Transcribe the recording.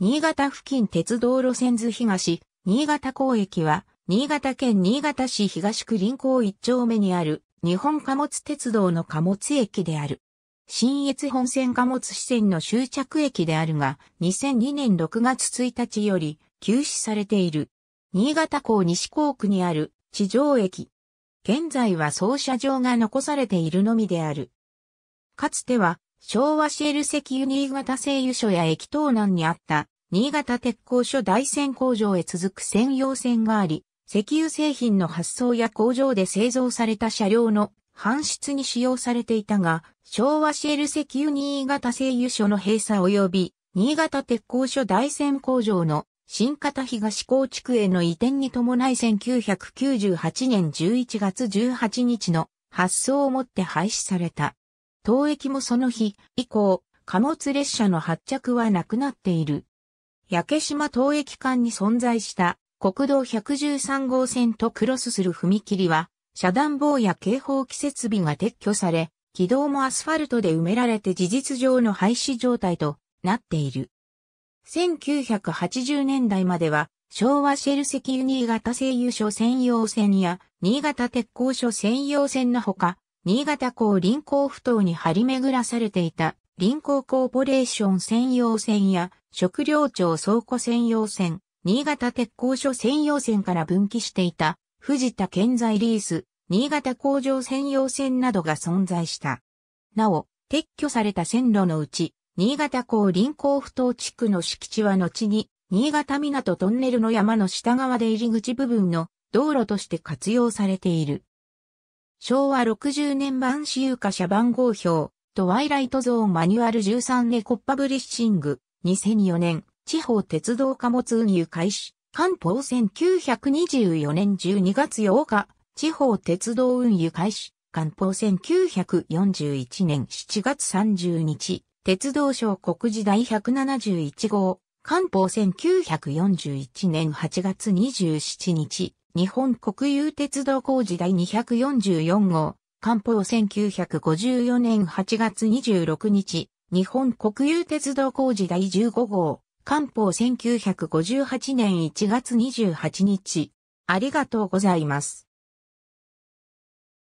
新潟付近鉄道路線図東、新潟港駅は、新潟県新潟市東区林港一丁目にある、日本貨物鉄道の貨物駅である。新越本線貨物支線の終着駅であるが、2002年6月1日より、休止されている。新潟港西港区にある、地上駅。現在は操車場が残されているのみである。かつては、昭和シェル石油新潟製油所や駅東南にあった新潟鉄工所大船工場へ続く専用線があり、石油製品の発送や工場で製造された車両の搬出に使用されていたが、昭和シェル石油新潟製油所の閉鎖及び、新潟鉄工所大船工場の新型東高地区への移転に伴い1998年11月18日の発送をもって廃止された。当駅もその日以降、貨物列車の発着はなくなっている。焼島当駅間に存在した国道113号線とクロスする踏切は、遮断棒や警報器設備が撤去され、軌道もアスファルトで埋められて事実上の廃止状態となっている。1980年代までは、昭和シェル石油新潟製油所専用線や新潟鉄鋼所専用線のほか、新潟港臨港埠頭に張り巡らされていた臨港コーポレーション専用線や食料庁倉庫専用線、新潟鉄工所専用線から分岐していた藤田建材リース、新潟工場専用線などが存在した。なお、撤去された線路のうち、新潟港臨港埠頭地区の敷地は後に、新潟港トンネルの山の下側で入り口部分の道路として活用されている。昭和60年版私有化車番号表、トワイライトゾーンマニュアル13ネコッパブリッシング、2004年、地方鉄道貨物運輸開始、官報1924年12月8日、地方鉄道運輸開始、官報1941年7月30日、鉄道省国時第171号、官報1941年8月27日、日本国有鉄道工事第244号、官報1954年8月26日、日本国有鉄道工事第15号、官報1958年1月28日。ありがとうございます。